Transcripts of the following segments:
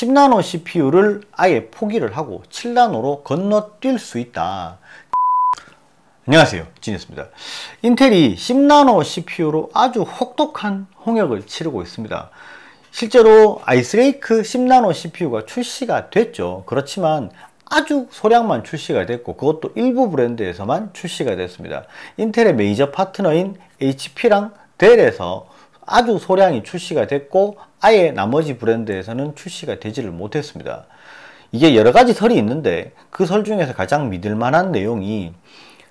10나노 CPU를 아예 포기를 하고 7나노로 건너뛸 수 있다. 안녕하세요. 진이었습니다. 인텔이 10나노 CPU로 아주 혹독한 홍역을 치르고 있습니다. 실제로 아이스레이크 10나노 CPU가 출시가 됐죠. 그렇지만 아주 소량만 출시가 됐고 그것도 일부 브랜드에서만 출시가 됐습니다. 인텔의 메이저 파트너인 HP랑 델에서 아주 소량이 출시가 됐고 아예 나머지 브랜드에서는 출시가 되지를 못했습니다. 이게 여러 가지 설이 있는데 그 설 중에서 가장 믿을 만한 내용이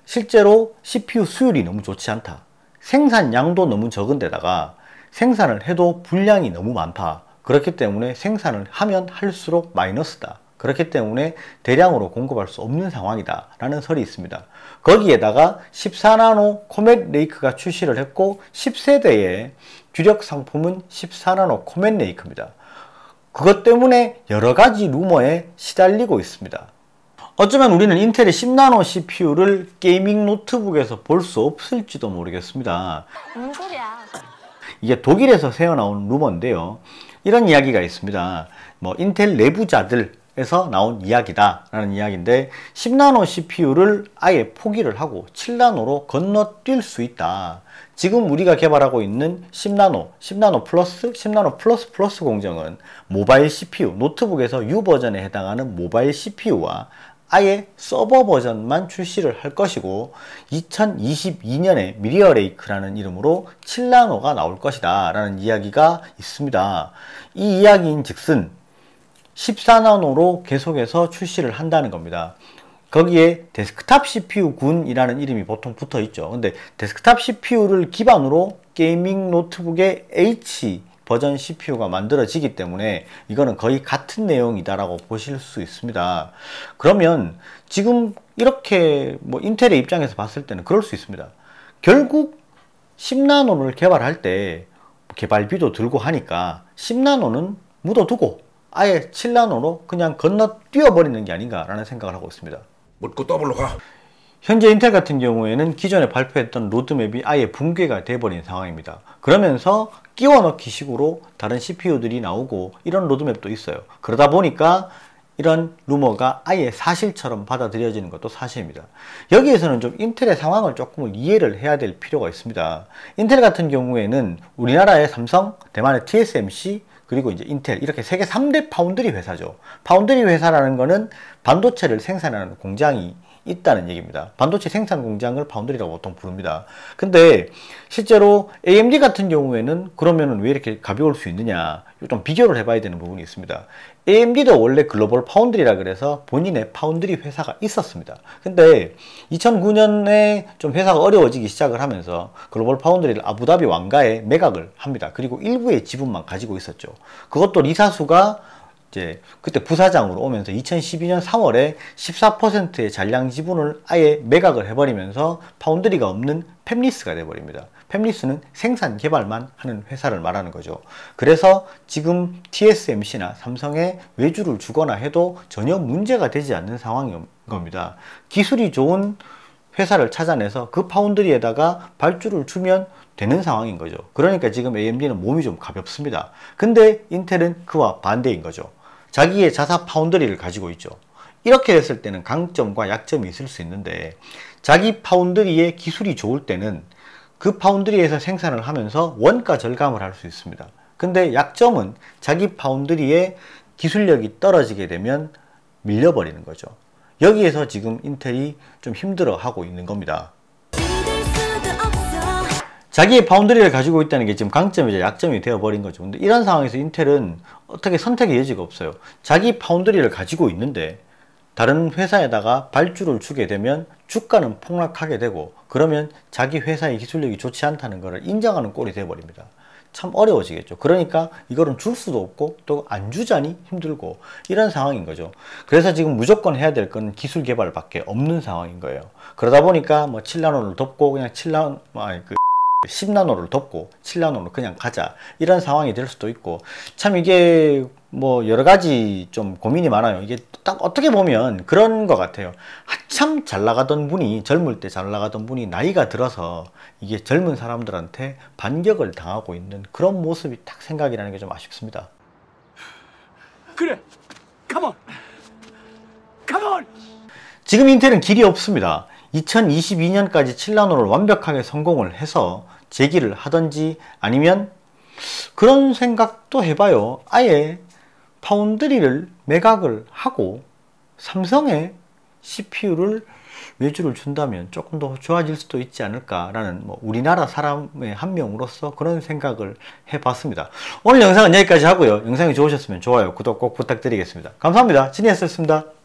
실제로 CPU 수율이 너무 좋지 않다. 생산량도 너무 적은데다가 생산을 해도 분량이 너무 많다. 그렇기 때문에 생산을 하면 할수록 마이너스다. 그렇기 때문에 대량으로 공급할 수 없는 상황이다 라는 설이 있습니다. 거기에다가 14나노 코멧 레이크가 출시를 했고 10세대의 주력 상품은 14나노 코멧 레이크입니다. 그것 때문에 여러가지 루머에 시달리고 있습니다. 어쩌면 우리는 인텔의 10나노 CPU를 게이밍 노트북에서 볼 수 없을지도 모르겠습니다. 소리야? 이게 독일에서 새어나온 루머인데요. 이런 이야기가 있습니다. 뭐 인텔 내부자들 에서 나온 이야기다 라는 이야기인데 10나노 CPU를 아예 포기를 하고 7나노로 건너뛸 수 있다 지금 우리가 개발하고 있는 10나노, 10나노 플러스, 10나노 플러스 플러스 공정은 모바일 CPU, 노트북에서 U 버전에 해당하는 모바일 CPU와 아예 서버 버전만 출시를 할 것이고 2022년에 미리어레이크라는 이름으로 7나노가 나올 것이다 라는 이야기가 있습니다. 이 이야기인 즉슨 14나노로 계속해서 출시를 한다는 겁니다. 거기에 데스크탑 CPU 군이라는 이름이 보통 붙어 있죠. 근데 데스크탑 CPU를 기반으로 게이밍 노트북의 H 버전 CPU가 만들어지기 때문에 이거는 거의 같은 내용이다라고 보실 수 있습니다. 그러면 지금 이렇게 뭐 인텔의 입장에서 봤을 때는 그럴 수 있습니다. 결국 10나노를 개발할 때 개발비도 들고 하니까 10나노는 묻어두고 아예 7라노로 그냥 건너뛰어버리는 게 아닌가라는 생각을 하고 있습니다. 묻고 더블로 가. 현재 인텔 같은 경우에는 기존에 발표했던 로드맵이 아예 붕괴가 돼버린 상황입니다. 그러면서 끼워넣기 식으로 다른 CPU들이 나오고 이런 로드맵도 있어요. 그러다 보니까 이런 루머가 아예 사실처럼 받아들여지는 것도 사실입니다. 여기에서는 좀 인텔의 상황을 조금 이해를 해야 될 필요가 있습니다. 인텔 같은 경우에는 우리나라의 삼성, 대만의 TSMC, 그리고 이제 인텔 이렇게 세계 3대 파운드리 회사죠. 파운드리 회사라는 거는 반도체를 생산하는 공장이 있다는 얘기입니다. 반도체 생산 공장을 파운드리라고 보통 부릅니다. 근데 실제로 AMD 같은 경우에는 그러면은 왜 이렇게 가벼울 수 있느냐 좀 비교를 해봐야 되는 부분이 있습니다. AMD도 원래 글로벌 파운드리라 그래서 본인의 파운드리 회사가 있었습니다. 근데 2009년에 좀 회사가 어려워지기 시작을 하면서 글로벌 파운드리를 아부다비 왕가에 매각을 합니다. 그리고 일부의 지분만 가지고 있었죠. 그것도 리사수가 이제 그때 부사장으로 오면서 2012년 3월에 14%의 잔량 지분을 아예 매각을 해버리면서 파운드리가 없는 펩리스가 되어버립니다 펩리스는 생산 개발만 하는 회사를 말하는 거죠. 그래서 지금 TSMC나 삼성에 외주를 주거나 해도 전혀 문제가 되지 않는 상황인 겁니다. 기술이 좋은 회사를 찾아내서 그 파운드리에다가 발주를 주면 되는 상황인 거죠. 그러니까 지금 AMD는 몸이 좀 가볍습니다. 근데 인텔은 그와 반대인 거죠. 자기의 자사 파운드리를 가지고 있죠. 이렇게 됐을 때는 강점과 약점이 있을 수 있는데 자기 파운드리의 기술이 좋을 때는 그 파운드리에서 생산을 하면서 원가 절감을 할 수 있습니다. 근데 약점은 자기 파운드리의 기술력이 떨어지게 되면 밀려버리는 거죠. 여기에서 지금 인텔이 좀 힘들어 하고 있는 겁니다. 자기의 파운드리를 가지고 있다는 게 지금 강점이자 약점이 되어버린 거죠. 근데 이런 상황에서 인텔은 어떻게 선택의 여지가 없어요. 자기 파운드리를 가지고 있는데 다른 회사에다가 발주를 주게 되면 주가는 폭락하게 되고 그러면 자기 회사의 기술력이 좋지 않다는 것을 인정하는 꼴이 되어버립니다. 참 어려워지겠죠. 그러니까 이거는 줄 수도 없고 또 안 주자니 힘들고 이런 상황인 거죠. 그래서 지금 무조건 해야 될 건 기술 개발밖에 없는 상황인 거예요. 그러다 보니까 뭐7라노를 덮고 그냥 7라노 아니 그 10나노를 덮고 7나노로 그냥 가자 이런 상황이 될 수도 있고 참 이게 뭐 여러 가지 좀 고민이 많아요 이게 딱 어떻게 보면 그런 것 같아요 한참 잘 나가던 분이 젊을 때 잘 나가던 분이 나이가 들어서 이게 젊은 사람들한테 반격을 당하고 있는 그런 모습이 딱 생각이 나는 게 좀 아쉽습니다 그래 가만 가만 지금 인텔은 길이 없습니다 2022년까지 7라노를 완벽하게 성공을 해서 재기를 하든지 아니면 그런 생각도 해봐요. 아예 파운드리를 매각을 하고 삼성에 CPU를 외주를 준다면 조금 더 좋아질 수도 있지 않을까라는 뭐 우리나라 사람의 한 명으로서 그런 생각을 해봤습니다. 오늘 영상은 여기까지 하고요. 영상이 좋으셨으면 좋아요, 구독 꼭 부탁드리겠습니다. 감사합니다. 진이었습니다.